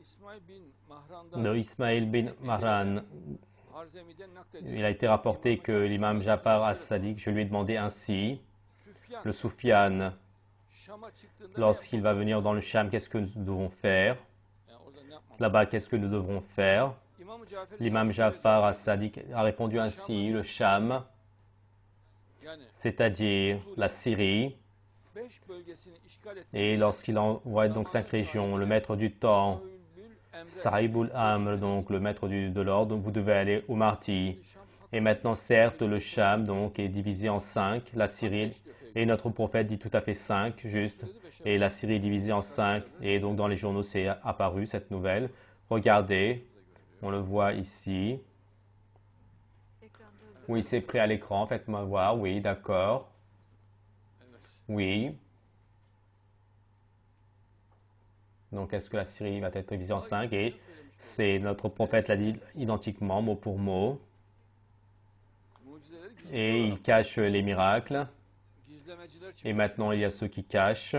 Ismail bin Mahran. Il a été rapporté que l'imam Jafar As-Sadiq, je lui ai demandé ainsi, le Soufiane, lorsqu'il va venir dans le Sham, qu'est-ce que nous devons faire Là-bas, qu'est-ce que nous devrons faire L'imam Jafar As-Sadiq a répondu ainsi, le Sham, c'est-à-dire la Syrie, et lorsqu'il envoie donc cinq régions, le maître du temps, Saïbul Amr, donc le maître de l'ordre, vous devez aller au marty Et maintenant, certes, le Sham donc est divisé en cinq, la Syrie, et notre prophète dit tout à fait cinq, juste, et la Syrie est divisée en cinq, et donc dans les journaux c'est apparu cette nouvelle. Regardez, on le voit ici. Oui, c'est prêt à l'écran, faites-moi voir, oui, d'accord. Oui. Donc, est-ce que la série va être divisée en oh, cinq Et c'est notre prophète l'a dit identiquement, mot pour mot. Et il cache les miracles. Et maintenant, il y a ceux qui cachent.